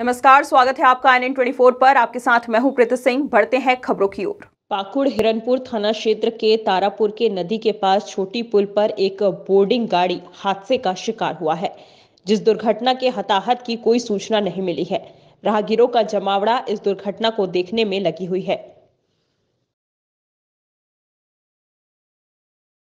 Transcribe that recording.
नमस्कार स्वागत है आपका एन एन ट्वेंटी पर आपके साथ मैं हूं प्रीति सिंह बढ़ते हैं खबरों की ओर पाकुड़ हिरनपुर थाना क्षेत्र के तारापुर के नदी के पास छोटी पुल पर एक बोर्डिंग गाड़ी हादसे का शिकार हुआ है जिस दुर्घटना के हताहत की कोई सूचना नहीं मिली है राहगीरों का जमावड़ा इस दुर्घटना को देखने में लगी हुई है